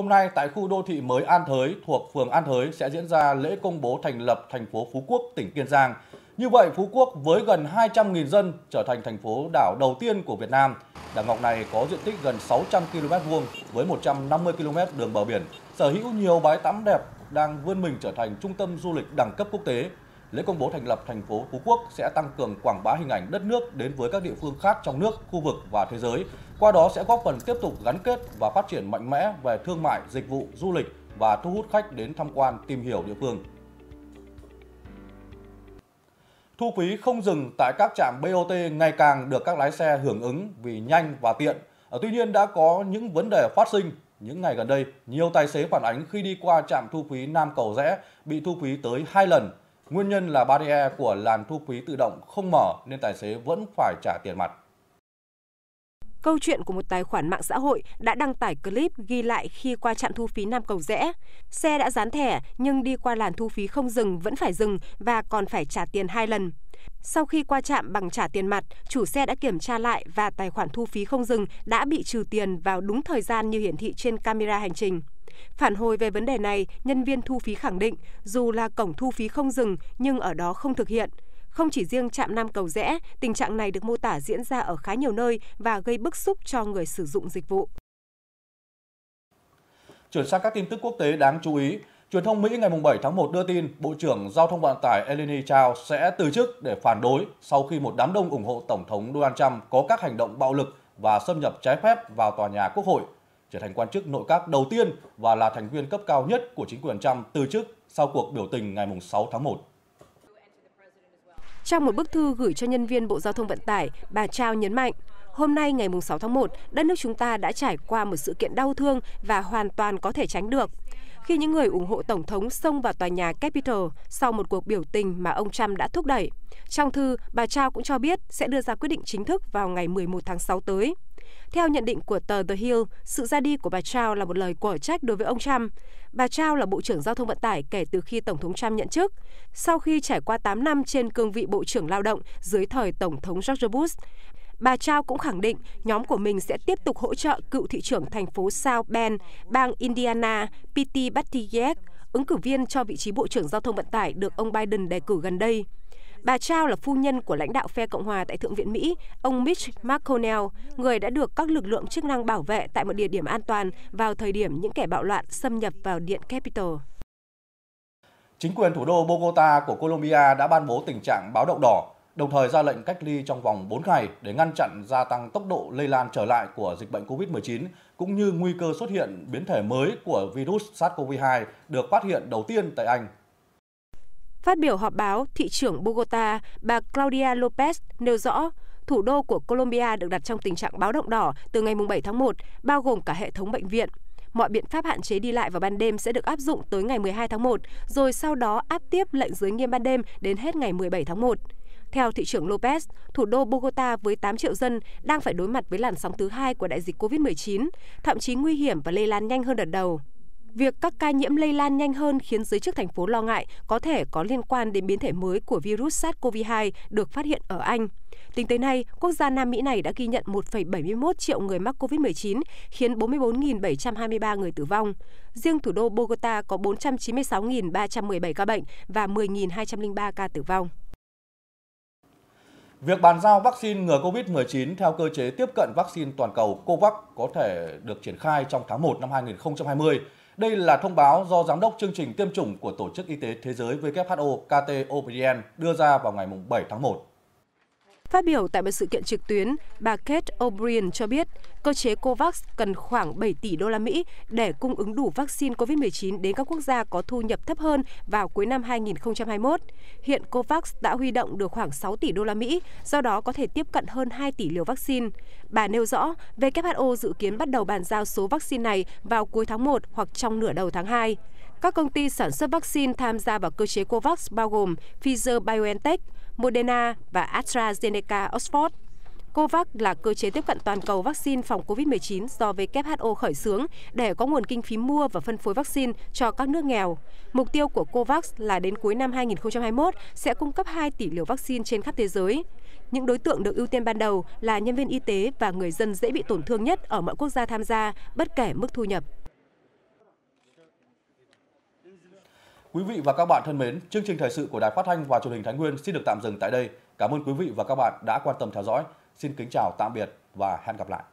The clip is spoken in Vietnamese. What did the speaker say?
Hôm nay tại khu đô thị mới An Thới thuộc phường An Thới sẽ diễn ra lễ công bố thành lập thành phố Phú Quốc, tỉnh Kiên Giang. Như vậy, Phú Quốc với gần 200.000 dân trở thành thành phố đảo đầu tiên của Việt Nam. Đảo Ngọc này có diện tích gần 600 km vuông với 150 km đường bờ biển, sở hữu nhiều bãi tắm đẹp đang vươn mình trở thành trung tâm du lịch đẳng cấp quốc tế lễ công bố thành lập thành phố Phú Quốc sẽ tăng cường quảng bá hình ảnh đất nước đến với các địa phương khác trong nước, khu vực và thế giới. Qua đó sẽ góp phần tiếp tục gắn kết và phát triển mạnh mẽ về thương mại, dịch vụ, du lịch và thu hút khách đến tham quan, tìm hiểu địa phương. Thu phí không dừng tại các trạm BOT ngày càng được các lái xe hưởng ứng vì nhanh và tiện. Ờ, tuy nhiên đã có những vấn đề phát sinh những ngày gần đây, nhiều tài xế phản ánh khi đi qua trạm thu phí Nam Cầu Rẽ bị thu phí tới 2 lần Nguyên nhân là barrier của làn thu phí tự động không mở nên tài xế vẫn phải trả tiền mặt. Câu chuyện của một tài khoản mạng xã hội đã đăng tải clip ghi lại khi qua trạm thu phí Nam Cầu Rẽ. Xe đã dán thẻ nhưng đi qua làn thu phí không dừng vẫn phải dừng và còn phải trả tiền hai lần. Sau khi qua trạm bằng trả tiền mặt, chủ xe đã kiểm tra lại và tài khoản thu phí không dừng đã bị trừ tiền vào đúng thời gian như hiển thị trên camera hành trình. Phản hồi về vấn đề này, nhân viên thu phí khẳng định dù là cổng thu phí không dừng nhưng ở đó không thực hiện. Không chỉ riêng trạm Nam Cầu Rẽ, tình trạng này được mô tả diễn ra ở khá nhiều nơi và gây bức xúc cho người sử dụng dịch vụ. Chuyển sang các tin tức quốc tế đáng chú ý, Truyền thông Mỹ ngày 7 tháng 1 đưa tin Bộ trưởng Giao thông Vận tải Eleni Chao sẽ từ chức để phản đối sau khi một đám đông ủng hộ Tổng thống Donald Trump có các hành động bạo lực và xâm nhập trái phép vào tòa nhà Quốc hội, trở thành quan chức nội các đầu tiên và là thành viên cấp cao nhất của chính quyền Trump từ chức sau cuộc biểu tình ngày 6 tháng 1. Trong một bức thư gửi cho nhân viên Bộ Giao thông Vận tải, bà Chao nhấn mạnh, hôm nay ngày 6 tháng 1, đất nước chúng ta đã trải qua một sự kiện đau thương và hoàn toàn có thể tránh được khi những người ủng hộ Tổng thống xông vào tòa nhà Capitol sau một cuộc biểu tình mà ông Trump đã thúc đẩy. Trong thư, bà Trao cũng cho biết sẽ đưa ra quyết định chính thức vào ngày 11 tháng 6 tới. Theo nhận định của tờ The Hill, sự ra đi của bà Trao là một lời quở trách đối với ông Trump. Bà Trao là Bộ trưởng Giao thông Vận tải kể từ khi Tổng thống Trump nhận chức, sau khi trải qua 8 năm trên cương vị Bộ trưởng Lao động dưới thời Tổng thống George Bush. Bà Trao cũng khẳng định nhóm của mình sẽ tiếp tục hỗ trợ cựu thị trưởng thành phố South Bend, bang Indiana, Pete Buttigieg, ứng cử viên cho vị trí Bộ trưởng Giao thông Vận tải được ông Biden đề cử gần đây. Bà Trao là phu nhân của lãnh đạo phe Cộng hòa tại Thượng viện Mỹ, ông Mitch McConnell, người đã được các lực lượng chức năng bảo vệ tại một địa điểm an toàn vào thời điểm những kẻ bạo loạn xâm nhập vào Điện Capitol. Chính quyền thủ đô Bogota của Colombia đã ban bố tình trạng báo động đỏ đồng thời ra lệnh cách ly trong vòng 4 ngày để ngăn chặn gia tăng tốc độ lây lan trở lại của dịch bệnh COVID-19 cũng như nguy cơ xuất hiện biến thể mới của virus SARS-CoV-2 được phát hiện đầu tiên tại Anh. Phát biểu họp báo, thị trưởng Bogota, bà Claudia Lopez nêu rõ thủ đô của Colombia được đặt trong tình trạng báo động đỏ từ ngày 7 tháng 1, bao gồm cả hệ thống bệnh viện. Mọi biện pháp hạn chế đi lại vào ban đêm sẽ được áp dụng tới ngày 12 tháng 1, rồi sau đó áp tiếp lệnh giới nghiêm ban đêm đến hết ngày 17 tháng 1. Theo thị trưởng Lopez, thủ đô Bogota với 8 triệu dân đang phải đối mặt với làn sóng thứ hai của đại dịch COVID-19, thậm chí nguy hiểm và lây lan nhanh hơn đợt đầu. Việc các ca nhiễm lây lan nhanh hơn khiến giới chức thành phố lo ngại có thể có liên quan đến biến thể mới của virus SARS-CoV-2 được phát hiện ở Anh. Tính tới nay, quốc gia Nam Mỹ này đã ghi nhận 1,71 triệu người mắc COVID-19, khiến 44.723 người tử vong. Riêng thủ đô Bogota có 496.317 ca bệnh và 10.203 ca tử vong. Việc bàn giao vaccine ngừa COVID-19 theo cơ chế tiếp cận vaccine toàn cầu COVAX có thể được triển khai trong tháng 1 năm 2020. Đây là thông báo do Giám đốc chương trình tiêm chủng của Tổ chức Y tế Thế giới WHO KT Obien đưa ra vào ngày 7 tháng 1. Phát biểu tại một sự kiện trực tuyến, bà Kate O'Brien cho biết cơ chế COVAX cần khoảng 7 tỷ đô la Mỹ để cung ứng đủ vaccine COVID-19 đến các quốc gia có thu nhập thấp hơn vào cuối năm 2021. Hiện COVAX đã huy động được khoảng 6 tỷ đô la Mỹ, do đó có thể tiếp cận hơn 2 tỷ liều vaccine. Bà nêu rõ, WHO dự kiến bắt đầu bàn giao số vaccine này vào cuối tháng 1 hoặc trong nửa đầu tháng 2. Các công ty sản xuất vaccine tham gia vào cơ chế COVAX bao gồm Pfizer BioNTech, Moderna và AstraZeneca Oxford. COVAX là cơ chế tiếp cận toàn cầu vaccine phòng COVID-19 do WHO khởi xướng để có nguồn kinh phí mua và phân phối vaccine cho các nước nghèo. Mục tiêu của COVAX là đến cuối năm 2021 sẽ cung cấp 2 tỷ liều vaccine trên khắp thế giới. Những đối tượng được ưu tiên ban đầu là nhân viên y tế và người dân dễ bị tổn thương nhất ở mọi quốc gia tham gia, bất kể mức thu nhập. Quý vị và các bạn thân mến, chương trình thời sự của Đài Phát thanh và Truyền hình Thái Nguyên xin được tạm dừng tại đây. Cảm ơn quý vị và các bạn đã quan tâm theo dõi. Xin kính chào tạm biệt và hẹn gặp lại.